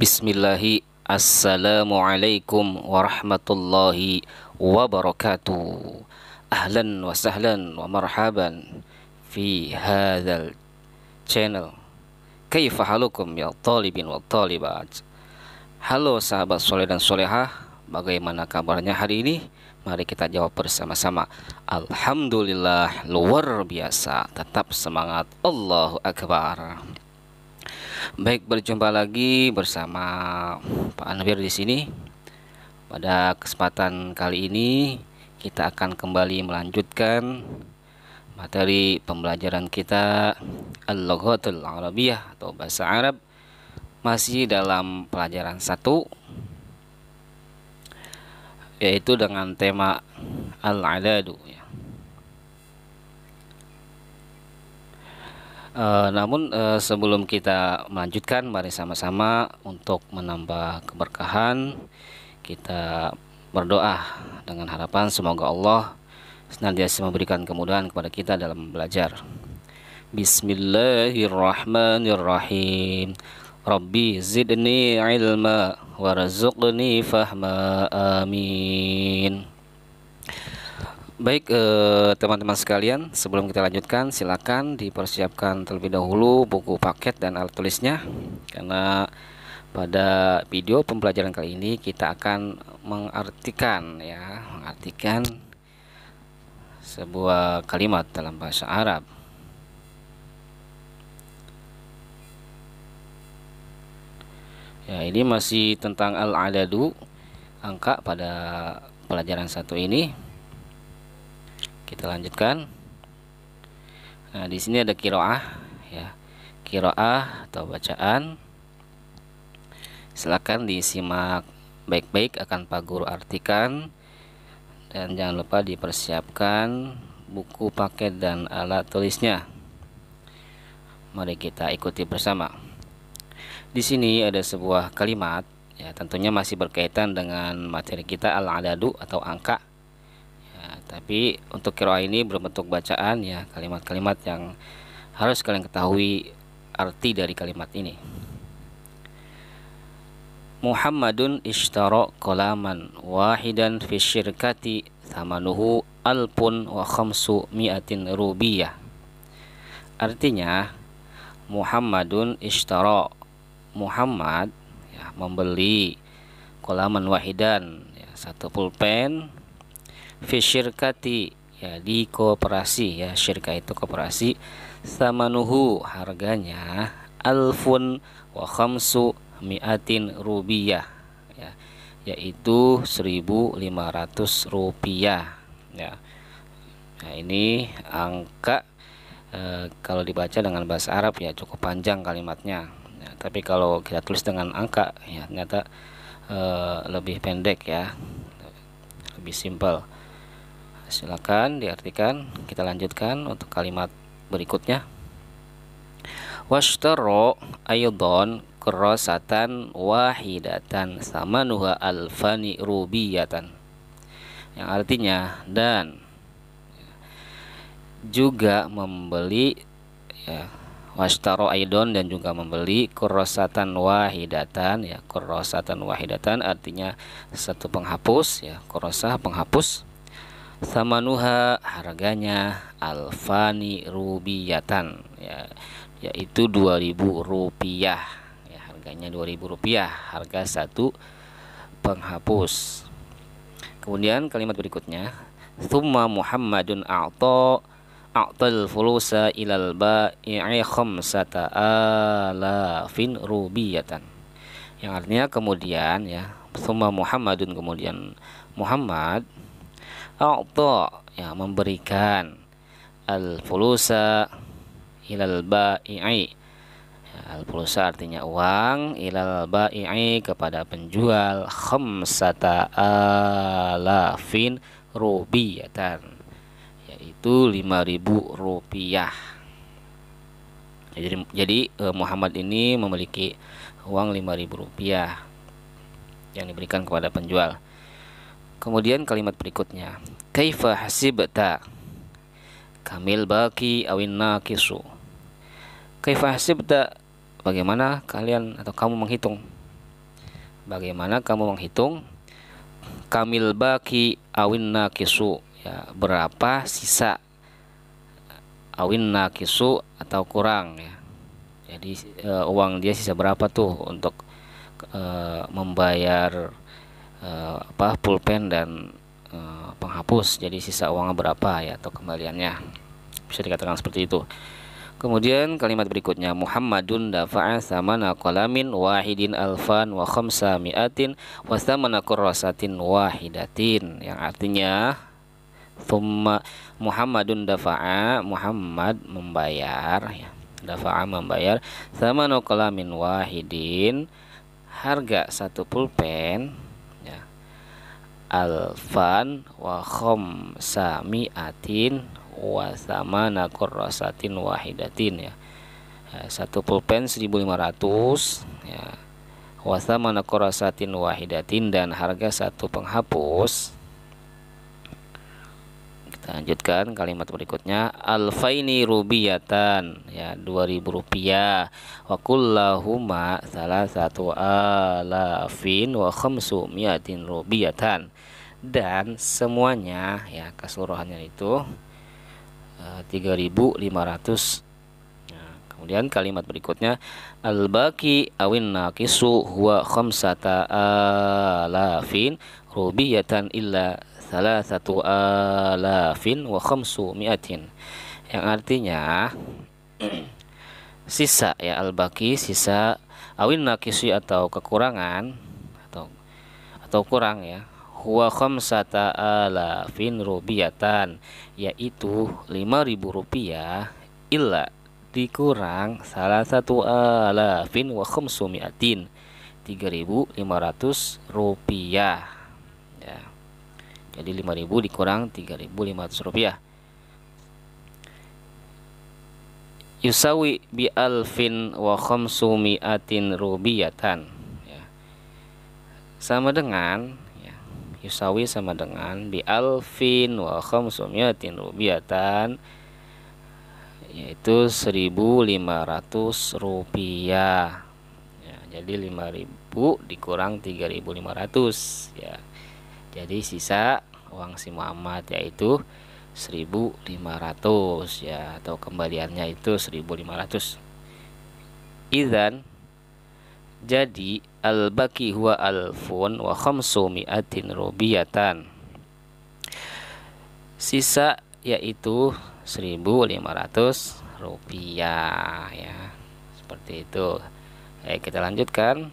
Bismillahi Assalamualaikum warahmatullahi wabarakatuh Ahlan wa sahlan wa marhaban Fi hadhal channel Kaifa halukum ya talibin wa talibat Halo sahabat soleh dan solehah Bagaimana kabarnya hari ini? Mari kita jawab bersama-sama Alhamdulillah luar biasa Tetap semangat Allahu Akbar Baik, berjumpa lagi bersama Pak Anwir di sini. Pada kesempatan kali ini kita akan kembali melanjutkan materi pembelajaran kita Al-Lughatul Arabiyah atau bahasa Arab masih dalam pelajaran satu yaitu dengan tema Al-Adadu ya Uh, namun uh, sebelum kita melanjutkan, mari sama-sama untuk menambah keberkahan kita berdoa dengan harapan semoga Allah senantiasa memberikan kemudahan kepada kita dalam belajar. Bismillahirrahmanirrahim. Rabbi zidni ilma warzuqni fahma. Amin. Baik eh, teman-teman eh, sekalian, sebelum kita lanjutkan silakan dipersiapkan terlebih dahulu buku paket dan alat tulisnya karena pada video pembelajaran kali ini kita akan mengartikan ya, mengartikan sebuah kalimat dalam bahasa Arab. Ya, ini masih tentang al-adadu angka pada pelajaran satu ini kita lanjutkan nah di sini ada kiroah ya kiroah atau bacaan silakan disimak baik-baik akan pak guru artikan dan jangan lupa dipersiapkan buku paket dan alat tulisnya mari kita ikuti bersama di sini ada sebuah kalimat ya tentunya masih berkaitan dengan materi kita al adadu atau angka Nah, tapi untuk kiroa ini berbentuk bacaan ya kalimat-kalimat yang harus kalian ketahui arti dari kalimat ini. Muhammadun ishtara kolaman wahidan fi syirkati thamanuhu alpun wa khamsu mi'atin rubiyah. Artinya Muhammadun ishtara Muhammad ya, membeli kolaman wahidan ya, satu pulpen fisyirkati ya di koperasi ya syirka itu koperasi sama nuhu harganya alfun wa khamsu mi'atin Rupiah ya yaitu 1500 rupiah ya nah ini angka e, kalau dibaca dengan bahasa Arab ya cukup panjang kalimatnya ya, tapi kalau kita tulis dengan angka ya ternyata e, lebih pendek ya lebih simpel silakan diartikan kita lanjutkan untuk kalimat berikutnya washtaro aydon kerosatan wahidatan sama nuha alfani rubiyatan yang artinya dan juga membeli ya, washtaro aydon dan juga membeli kurosatan wahidatan ya kurosatan wahidatan artinya satu penghapus ya kurosah penghapus samanuha harganya alfani rubiyatan ya yaitu 2000 rupiah ya harganya 2000 rupiah harga satu penghapus kemudian kalimat berikutnya thumma muhammadun a'ta a'tal fulusa ilal ba'i'i khamsata alafin rubiyatan yang artinya kemudian ya thumma muhammadun kemudian Muhammad a'ta ya memberikan al fulusa ilal bai'i ya, al fulusa artinya uang ilal bai'i kepada penjual khamsata alafin rubiyatan yaitu 5000 rupiah jadi, jadi e, Muhammad ini memiliki uang 5000 rupiah yang diberikan kepada penjual Kemudian kalimat berikutnya. Kaifa hasibta? Kamil baki awin nakisu. Kaifa hasibta? Bagaimana kalian atau kamu menghitung? Bagaimana kamu menghitung kamil baki awin nakisu? Ya, berapa sisa awin nakisu atau kurang ya. Jadi uh, uang dia sisa berapa tuh untuk uh, membayar uh, apa pulpen dan uh, penghapus jadi sisa uangnya berapa ya atau kembaliannya bisa dikatakan seperti itu kemudian kalimat berikutnya Muhammadun dafa'a samana qalamin wahidin alfan wa khamsa mi'atin wa samana kurrasatin wahidatin yang artinya Thumma Muhammadun dafa'a Muhammad membayar ya. Dafa'a membayar sama nokolamin wahidin harga satu pulpen alfan wa Samiatin wa thamana rosatin wahidatin ya eh, satu pulpen seribu 1500 ya wa thamana rosatin wahidatin dan harga satu penghapus kita lanjutkan kalimat berikutnya alfaini rubiyatan ya 2000 rupiah wa kullahuma salah satu alafin wa khamsu miatin rubiyatan dan semuanya ya keseluruhannya itu uh, eh, 3500 ya, Kemudian kalimat berikutnya al baki awin naqisu huwa khamsata alafin rubiyatan illa thalathatu alafin wa khamsu mi'atin yang artinya sisa ya al baki sisa awin nakisi atau kekurangan atau atau kurang ya huwa khamsata alafin rupiatan yaitu lima ribu rupiah illa dikurang salah satu alafin wa miatin tiga ribu lima ratus rupiah ya jadi 5000 dikurang 3500 rupiah. Yusawi bi alfin wa khamsumiatin rubiyatan. Ya. Sama dengan ya, yusawi sama dengan bi alfin wa khamsumiatin rubiyatan yaitu 1500 rupiah ya, jadi 5000 dikurang 3500 ya jadi sisa uang si Muhammad yaitu 1500 ya atau kembaliannya itu 1500 idan jadi al-baki huwa alfun wa mi'atin rubiyatan sisa yaitu 1500 rupiah ya seperti itu Oke, kita lanjutkan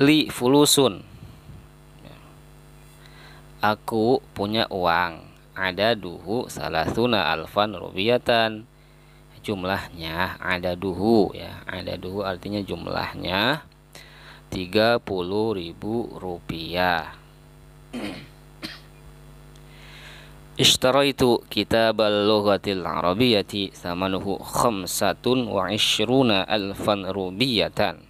li fulusun aku punya uang ada duhu salah suna alfan Rubiatan. jumlahnya ada duhu ya ada duhu artinya jumlahnya 30 ribu rupiah Ishtaraitu kitabal lughatil arabiyyati samanuhu khamsatun wa ishruna alfan rubiyatan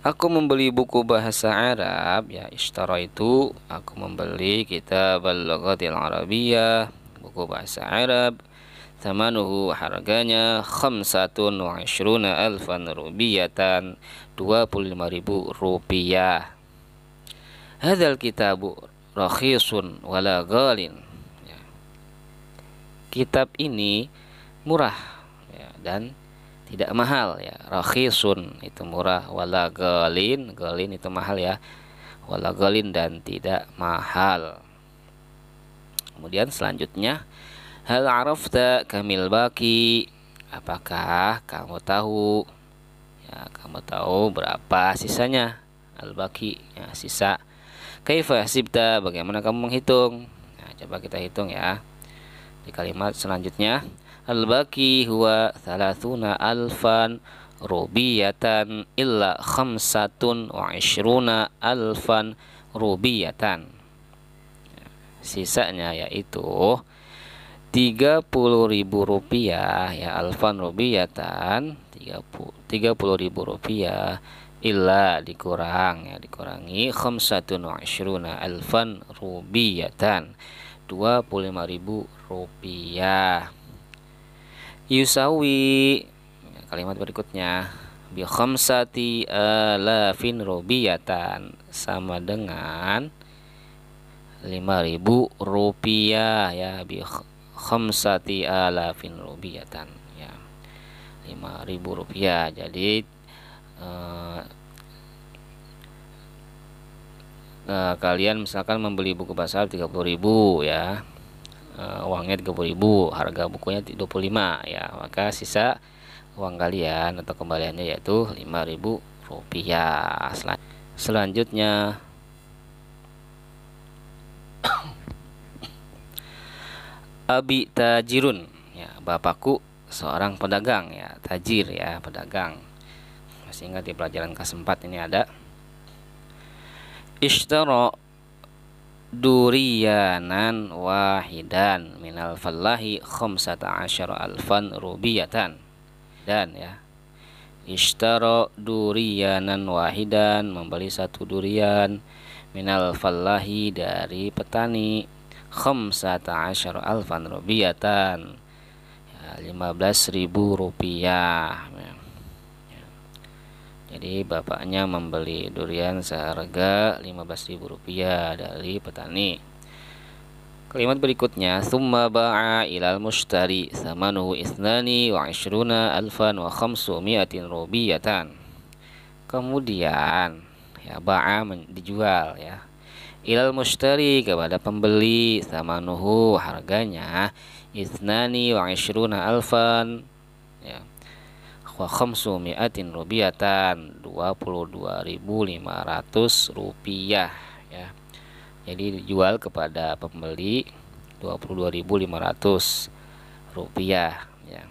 Aku membeli buku bahasa Arab ya ishtara itu aku membeli kitab al-lughatil arabiyah buku bahasa Arab Tamanuhu harganya khamsatun wa ishruna alfan rubiyatan 25 ribu rupiah Hadal kitabu rakhisun wala galin ya. Kitab ini murah ya, dan tidak mahal ya rakhisun itu murah wala galin galin itu mahal ya wala galin dan tidak mahal kemudian selanjutnya hal arafta kamil baki apakah kamu tahu ya kamu tahu berapa sisanya al baki ya, sisa kaifa sibta bagaimana kamu menghitung nah, coba kita hitung ya di kalimat selanjutnya al baki huwa thalathuna alfan rubiyatan illa khamsatun wa ishruna alfan rubiyatan sisanya yaitu 30 ribu rupiah ya alfan rubiyatan 30 30 ribu rupiah illa dikurang ya dikurangi khamsatun wa ishruna alfan rubiyatan 25 ribu rupiah yusawi kalimat berikutnya bi khamsati alafin rubiyatan sama dengan 5000 rupiah ya bi khamsati alafin rubiyatan ya 5000 rupiah jadi uh, uh, kalian misalkan membeli buku bahasa 30.000 ya uh, uangnya 30.000 harga bukunya 25 ya maka sisa uang kalian atau kembaliannya yaitu 5.000 rupiah Sel selanjutnya Abi tajirun ya bapakku seorang pedagang ya tajir ya pedagang masih ingat di pelajaran ke-4 ini ada Ishtara duriyanan wahidan minal fallahi khumsata asyara alfan rubiyatan dan ya ishtaro duriyanan wahidan membeli satu durian minal fallahi dari petani khumsata asyara alfan rubiyatan ya, 15 ribu rupiah ya jadi bapaknya membeli durian seharga Rp15.000 dari petani Kalimat berikutnya Summa ba'a ilal mushtari samanuhu isnani wa ishruna alfan wa khamsumiatin rubiyatan Kemudian ya ba'a dijual ya ilal mushtari kepada pembeli samanuhu harganya isnani wa ishruna alfan ya wa khamsu mi'atin rubiatan 22.500 rupiah ya. Jadi dijual kepada pembeli 22.500 rupiah ya.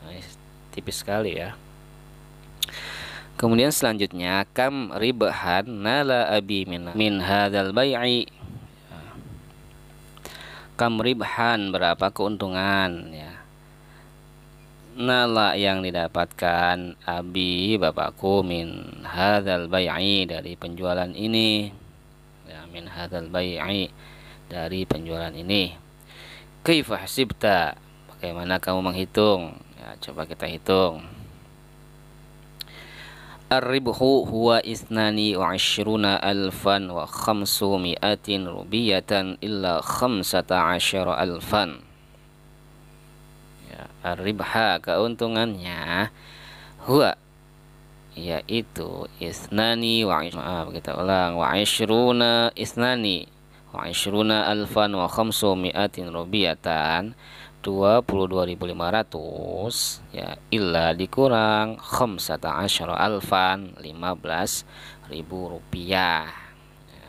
Nah, tipis sekali ya. Kemudian selanjutnya kam ribahan nala abi min min hadal bai'i kam ribhan berapa keuntungan ya nala yang didapatkan abi bapakku min hadal bayi dari penjualan ini ya min hadal bayi dari penjualan ini kaifa sibta bagaimana kamu menghitung ya coba kita hitung Ar-ribhu huwa isnani wa ashruna alfan wa khamsu mi'atin rubiyatan illa khamsata asyara alfan ya, ribha keuntungannya huwa yaitu isnani wa maaf ah, kita ulang wa ishruna isnani wa ishruna alfan wa khamsu mi'atin rubiatan 22.500 ya illa dikurang khamsata asyara alfan 15.000 rupiah ya,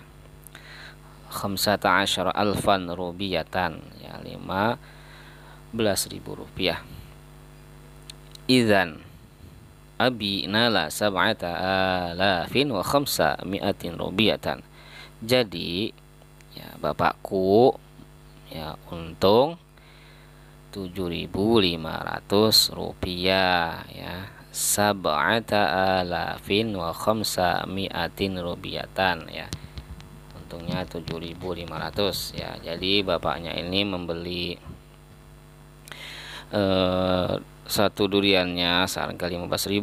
khamsata asyara alfan rubiatan ya 5 rupiah Izan Abi nala sab'ata alafin wa khamsa mi'atin rubiatan Jadi ya bapakku ya untung 7.500 rupiah ya sab'ata alafin wa khamsa mi'atin rubiatan ya untungnya 7.500 ya jadi bapaknya ini membeli Eh, satu duriannya seharga 15.000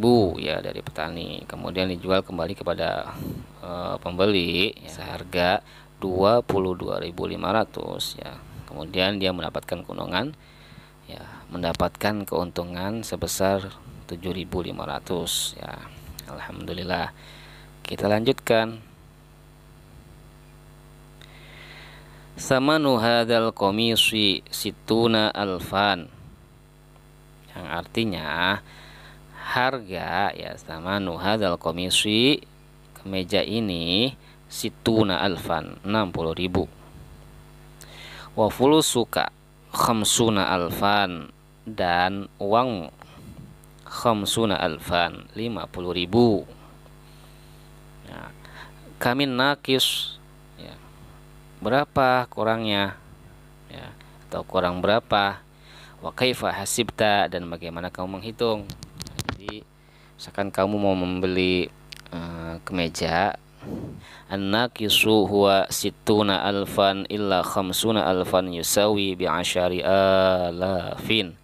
ya dari petani kemudian dijual kembali kepada e, pembeli ya, seharga 22.500 ya kemudian dia mendapatkan keuntungan ya mendapatkan keuntungan sebesar 7.500 ya Alhamdulillah kita lanjutkan sama nuhadal komisi situna alfan yang artinya harga ya sama nuhadal komisi kemeja ini situna alfan enam puluh ribu wa suka khamsuna alfan dan uang khamsuna alfan lima puluh ribu nah, kami nakis ya, berapa kurangnya ya, atau kurang berapa wa kaifa hasibta dan bagaimana kamu menghitung jadi misalkan kamu mau membeli uh, kemeja anak naqisu huwa situna alfan illa khamsuna alfan yusawi bi asyari alafin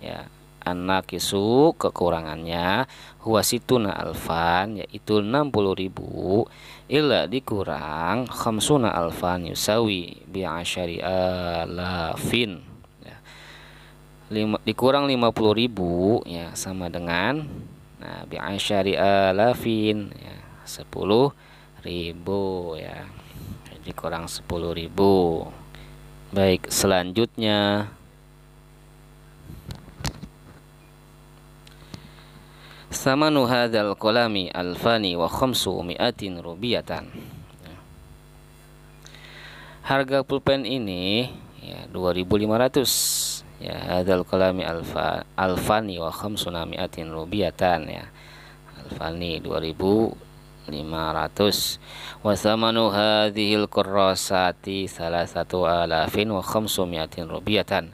ya anak yusu kekurangannya huwa situna alfan yaitu 60 ribu illa dikurang khamsuna alfan yusawi bi asyari alafin lima, dikurang 50 ribu ya sama dengan nah bi'asyari alafin ya 10 ribu ya jadi kurang 10 ribu baik selanjutnya sama nuhadal kolami alfani wa khamsu mi'atin rubiatan ya. harga pulpen ini ya 2500 ya hadal kalami alfa alfani wa khamsuna mi'atin rubiatan ya alfani 2500 wa samanu kurosati salah satu alafin wa khamsu mi'atin rubiatan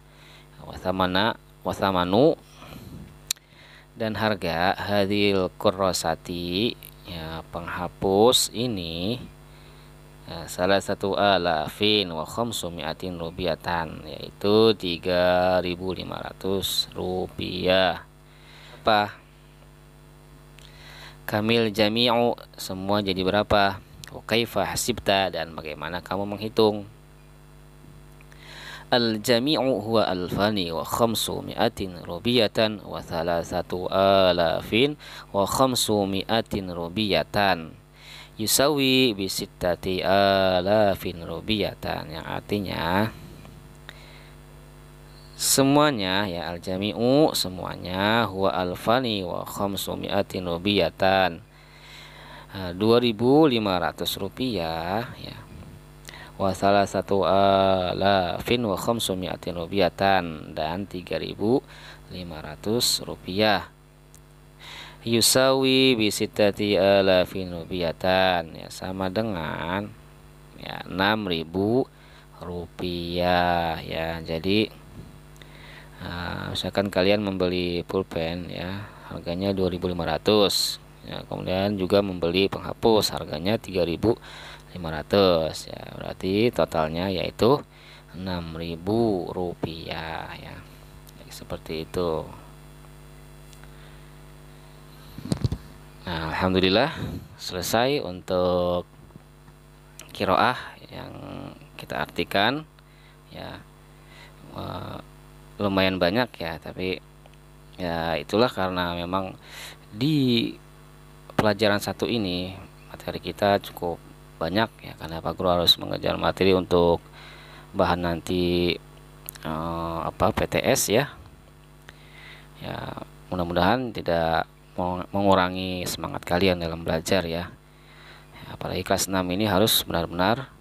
wa samana wa samanu dan harga hadil qurrasati ya penghapus ini ya, salah satu alafin wa khamsumiatin rubiatan yaitu 3500 rupiah apa kamil jami'u semua jadi berapa wa kaifa hasibta dan bagaimana kamu menghitung al jami'u huwa alfani wa khamsumiatin rubiatan wa salah satu alafin wa khamsumiatin rubiatan yusawi bisittati alafin rubiyatan yang artinya semuanya ya al jami'u semuanya huwa alfani wa khamsumiatin rubiyatan 2500 eh, rupiah ya wa salah satu alafin wa khamsumiatin rubiyatan dan 3500 rupiah yusawi bisitati alafin rupiatan ya sama dengan ya 6000 rupiah ya jadi uh, misalkan kalian membeli pulpen ya harganya 2500 ya kemudian juga membeli penghapus harganya 3500 ya berarti totalnya yaitu 6000 rupiah ya seperti itu Nah, alhamdulillah selesai untuk kiroah yang kita artikan ya eh, lumayan banyak ya tapi ya itulah karena memang di pelajaran satu ini materi kita cukup banyak ya karena Pak Guru harus mengejar materi untuk bahan nanti eh, apa PTS ya ya mudah-mudahan tidak mengurangi semangat kalian dalam belajar ya apalagi kelas 6 ini harus benar-benar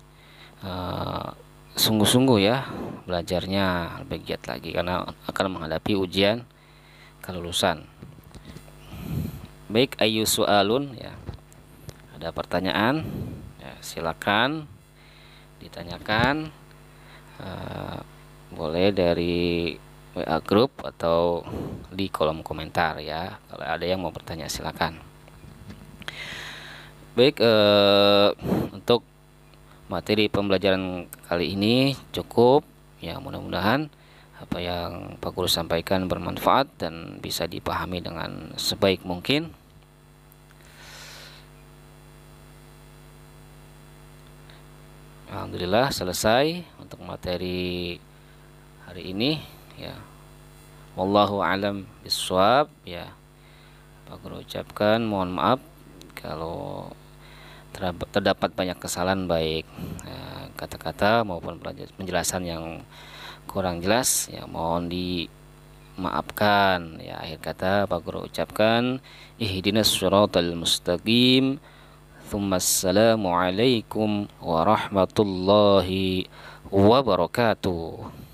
eh, sungguh-sungguh ya belajarnya lebih giat lagi karena akan menghadapi ujian kelulusan baik ayu soalun ya ada pertanyaan ya, silakan ditanyakan uh, boleh dari WA group atau di kolom komentar ya. Kalau ada yang mau bertanya silakan. Baik, eh, untuk materi pembelajaran kali ini cukup ya mudah-mudahan apa yang Pak Guru sampaikan bermanfaat dan bisa dipahami dengan sebaik mungkin. Alhamdulillah selesai untuk materi hari ini ya wallahu alam biswab ya Pak Guru ucapkan mohon maaf kalau terdapat banyak kesalahan baik ya, kata-kata maupun penjelasan yang kurang jelas ya mohon dimaafkan ya akhir kata Pak Guru ucapkan ihdinas siratal mustaqim Assalamualaikum warahmatullahi wabarakatuh